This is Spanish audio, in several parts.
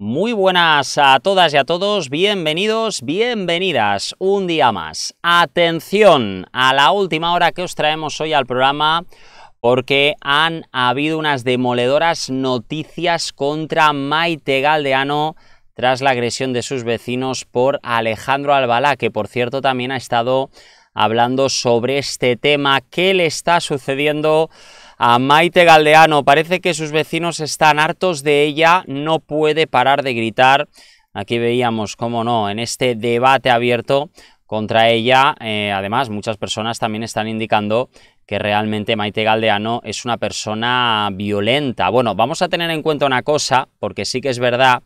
Muy buenas a todas y a todos, bienvenidos, bienvenidas un día más. Atención a la última hora que os traemos hoy al programa porque han habido unas demoledoras noticias contra Maite Galdeano tras la agresión de sus vecinos por Alejandro Albalá, que por cierto también ha estado hablando sobre este tema, qué le está sucediendo a Maite Galdeano, parece que sus vecinos están hartos de ella, no puede parar de gritar. Aquí veíamos, cómo no, en este debate abierto contra ella, eh, además muchas personas también están indicando que realmente Maite Galdeano es una persona violenta. Bueno, vamos a tener en cuenta una cosa, porque sí que es verdad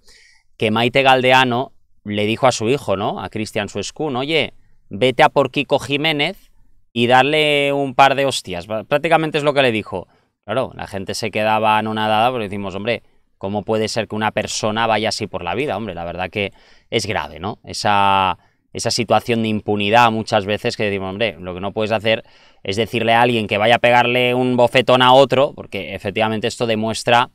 que Maite Galdeano le dijo a su hijo, ¿no? A Cristian Suescún, oye, vete a por Kiko Jiménez y darle un par de hostias. Prácticamente es lo que le dijo. Claro, la gente se quedaba anonadada porque decimos, hombre, ¿cómo puede ser que una persona vaya así por la vida? Hombre, la verdad que es grave, ¿no? Esa, esa situación de impunidad muchas veces que decimos, hombre, lo que no puedes hacer es decirle a alguien que vaya a pegarle un bofetón a otro, porque efectivamente esto demuestra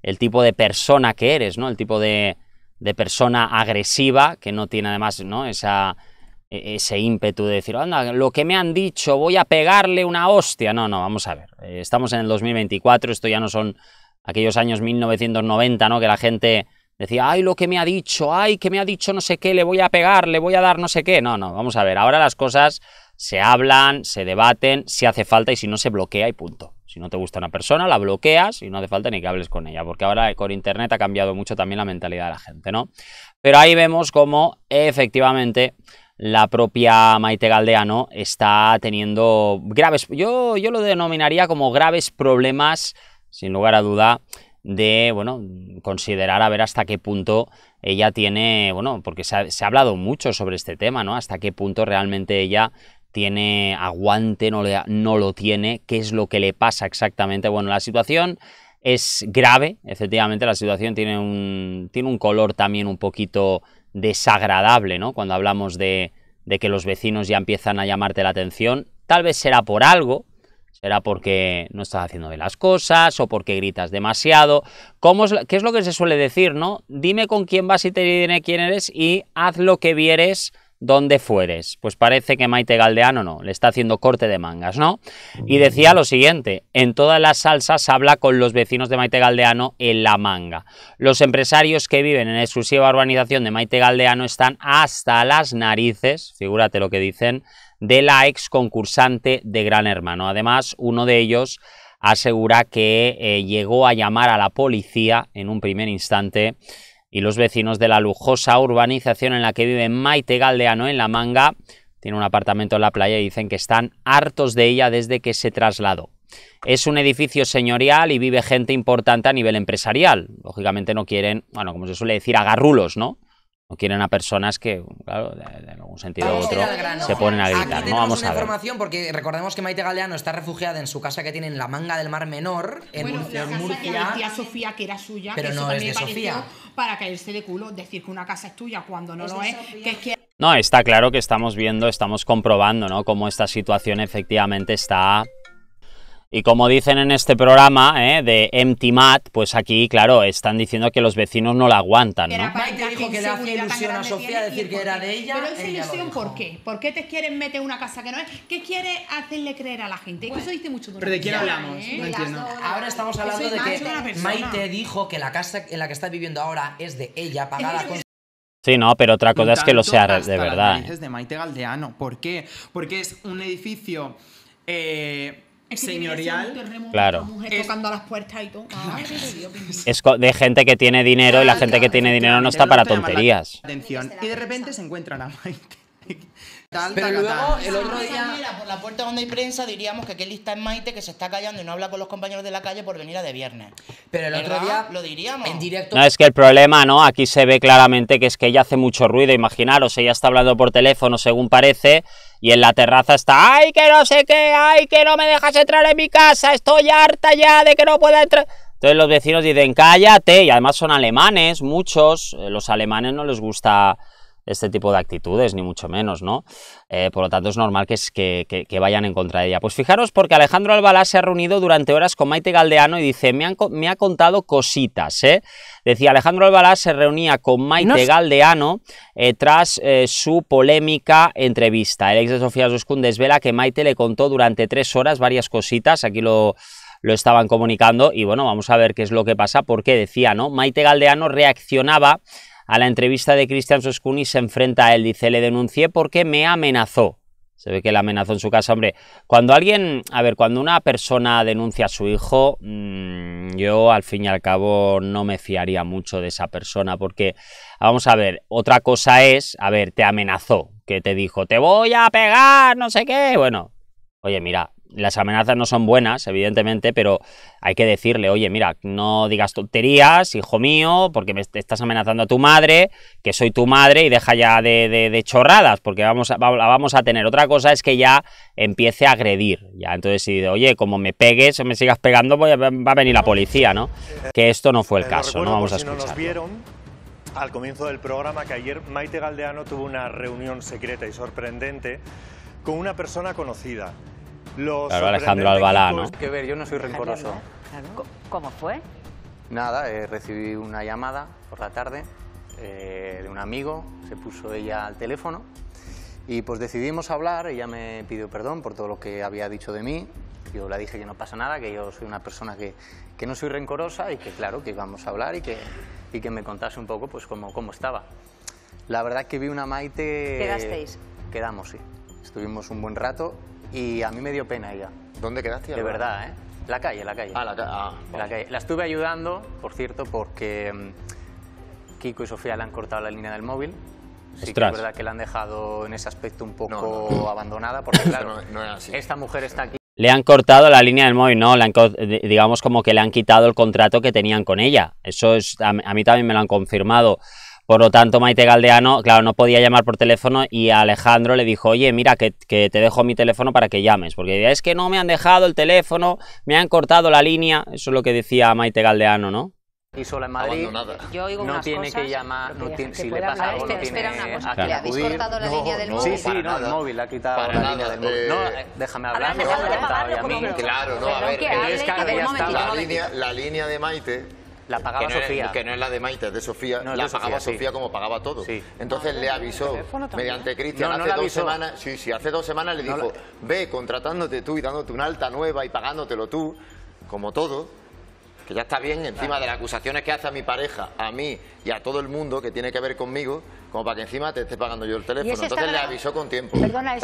el tipo de persona que eres, ¿no? El tipo de, de persona agresiva que no tiene además, ¿no? Esa e-, ese ímpetu de decir, anda, lo que me han dicho, voy a pegarle una hostia. No, no, vamos a ver. Eh, estamos en el 2024, esto ya no son aquellos años 1990, ¿no? Que la gente decía, ay, lo que me ha dicho, ay, que me ha dicho no sé qué, le voy a pegar, le voy a dar no sé qué. No, no, vamos a ver. Ahora las cosas se hablan, se debaten, si hace falta y si no se bloquea y punto. Si no te gusta una persona, la bloqueas y no hace falta ni que hables con ella, porque ahora con Internet ha cambiado mucho también la mentalidad de la gente, ¿no? Pero ahí vemos cómo efectivamente la propia Maite Galdeano está teniendo graves, yo, yo lo denominaría como graves problemas, sin lugar a duda, de bueno, considerar a ver hasta qué punto ella tiene, bueno, porque se ha, hablado mucho sobre este tema, ¿no? Hasta qué punto realmente ella tiene aguante, no, no lo tiene, qué es lo que le pasa exactamente. Bueno, la situación es grave, efectivamente la situación tiene un, tiene un color también un poquito desagradable, ¿no? Cuando hablamos de, que los vecinos ya empiezan a llamarte la atención, tal vez será por algo, será porque no estás haciendo bien las cosas o porque gritas demasiado. ¿Cómo ¿Qué es lo que se suele decir, no? Dime con quién vas y te diré quién eres y haz lo que vieres donde fueres. Pues parece que Maite Galdeano no, le está haciendo corte de mangas, ¿no? Y decía lo siguiente, en todas las salsas habla con los vecinos de Maite Galdeano en la manga. Los empresarios que viven en exclusiva urbanización de Maite Galdeano están hasta las narices, figúrate lo que dicen, de la ex concursante de Gran Hermano. Además, uno de ellos asegura que eh, llegó a llamar a la policía en un primer instante y los vecinos de la lujosa urbanización en la que vive Maite Galdeano en La Manga. Tiene un apartamento en la playa y dicen que están hartos de ella desde que se trasladó. Es un edificio señorial y vive gente importante a nivel empresarial. Lógicamente no quieren, bueno, como se suele decir, agarrulos, ¿no? No quieren a personas que, claro, de, algún sentido ah, u otro, se ponen a gritar. no vamos a ver. información porque recordemos que Maite Galeano está refugiada en su casa que tiene en la manga del Mar Menor, en bueno, la casa Sofía, que era suya, pero que no es de Sofía. Para caerse de culo, decir que una casa es tuya cuando no lo es, que que... No, está claro que estamos viendo, estamos comprobando, ¿no? Cómo esta situación efectivamente está y como dicen en este programa ¿eh? de Empty Mat, pues aquí, claro, están diciendo que los vecinos no la aguantan. ¿no? Maite dijo que le hacía ilusión a Sofía decir que era de ella. Pero esa ilusión, ¿por qué? ¿Por qué te quieren meter una casa que no es? ¿Qué quiere hacerle creer a la gente? Eso dice mucho. ¿Pero de quién hablamos? ¿eh? No entiendo. Ahora estamos hablando de que Maite dijo que la casa en la que está viviendo ahora es de ella, pagada con Sí, no, pero otra cosa es que lo sea de verdad. ¿eh? Es de Maite Galdeano. ¿Por qué? Porque es un edificio eh, es señorial. claro. es, de gente que tiene dinero y la gente que tiene dinero no está para tonterías. Este y de repente se encuentran a pero luego el otro día. por la puerta donde hay prensa diríamos que qué lista es Maite, que se está callando y no habla con los compañeros de la calle por venir a de viernes. Pero el otro día. Lo diríamos. En directo. No, es que el problema, ¿no? Aquí se ve claramente que es que ella hace mucho ruido. Imaginaros, ella está hablando por teléfono, según parece. Y en la terraza está, ¡ay, que no sé qué! ¡ay, que no me dejas entrar en mi casa! ¡Estoy harta ya de que no pueda entrar! Entonces los vecinos dicen, ¡cállate! Y además son alemanes, muchos. Eh, los alemanes no les gusta este tipo de actitudes, ni mucho menos, ¿no? Eh, por lo tanto, es normal que, que, vayan en contra de ella. Pues fijaros, porque Alejandro Albalá se ha reunido durante horas con Maite Galdeano y dice, me, me ha contado cositas, ¿eh? Decía, Alejandro Albalá se reunía con Maite Galdeano eh, tras eh, su polémica entrevista. El ex de Sofía Suscún desvela que Maite le contó durante tres horas varias cositas, aquí lo lo estaban comunicando y bueno, vamos a ver qué es lo que pasa, porque decía, ¿no? Maite Galdeano reaccionaba a la entrevista de Christian Soscuni se enfrenta a él, dice, le denuncié porque me amenazó. Se ve que la amenazó en su casa. Hombre, cuando alguien, a ver, cuando una persona denuncia a su hijo, mm, yo al fin y al cabo no me fiaría mucho de esa persona, porque, vamos a ver, otra cosa es, a ver, te amenazó, que te dijo, te voy a pegar, no sé qué. Bueno, oye, mira, las amenazas no son buenas, evidentemente, pero hay que decirle, oye, mira, no digas tonterías, hijo mío, porque me estás amenazando a tu madre, que soy tu madre, y deja ya de, chorradas, porque vamos a, vamos a tener. Otra cosa es que ya empiece a agredir, ya. Entonces, si oye, como me pegues o me sigas pegando, va a venir la policía, ¿no? Que esto no fue el caso, no vamos a escuchar. Al comienzo del programa que ayer Maite Galdeano tuvo una reunión secreta y sorprendente con una persona conocida, los Alejandro Albalá, ¿no? Que ver, yo no soy rencoroso. ¿Cómo fue? Nada, eh, recibí una llamada por la tarde eh, de un amigo, se puso ella al teléfono y pues decidimos hablar, ella me pidió perdón por todo lo que había dicho de mí, yo le dije que no pasa nada, que yo soy una persona que, que no soy rencorosa y que claro, que íbamos a hablar y que, y que me contase un poco pues cómo, cómo estaba. La verdad que vi una Maite... ¿Quedasteis? Quedamos, sí. Estuvimos un buen rato, y a mí me dio pena ella. ¿Dónde quedaste? De verdad, ¿eh? La calle, la calle. Ah, la, ah, calle. La estuve ayudando, por cierto, porque mm, Kiko y Sofía le han cortado la línea del móvil. Sí que es verdad que la han dejado en ese aspecto un poco abandonada, porque claro, esta mujer está aquí. Le han cortado la línea del móvil, no, digamos como que le han quitado el contrato que tenían con ella. Eso es, a mí también me lo han confirmado. Por lo tanto, Maite Galdeano, claro, no podía llamar por teléfono y Alejandro le dijo, oye, mira, que, que, te dejo mi teléfono para que llames, porque es que no me han dejado el teléfono, me han cortado la línea, eso es lo que decía Maite Galdeano, ¿no? Y solo en Madrid, no tiene que llamar, no tiene, si le pasa algo, este, no tiene espera una cosa, ¿Le habéis cortado la línea del móvil? Sí, sí, no, el móvil, ha quitado la línea del móvil. Eh, no, déjame hablar. No, a mí. Claro, no, a ver, es que ya está. La línea de Maite la pagaba Sofía. que no es la de Maite, es de Sofía. la pagaba Sofía, como pagaba todo. Entonces le avisó mediante Cristian no, hace dos semanas. Sí, sí, hace dos semanas le dijo, ve contratándote tú y dándote una alta nueva y pagándotelo tú, como todo, que ya está bien encima de las acusaciones que hace a mi pareja, a mí y a todo el mundo que tiene que ver conmigo, como para que encima te esté pagando yo el teléfono. Entonces le avisó con tiempo. Perdona,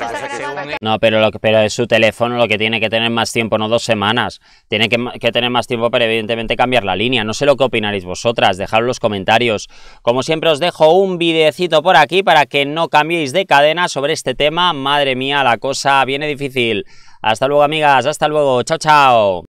No, pero, lo pero es su teléfono lo que tiene que tener más tiempo, no dos semanas. Tiene que, tener más tiempo para evidentemente cambiar la línea. No sé lo que opinaréis vosotras, dejadlo en los comentarios. Como siempre os dejo un videcito por aquí para que no cambiéis de cadena sobre este tema. Madre mía, la cosa viene difícil. Hasta luego amigas, hasta luego, chao chao.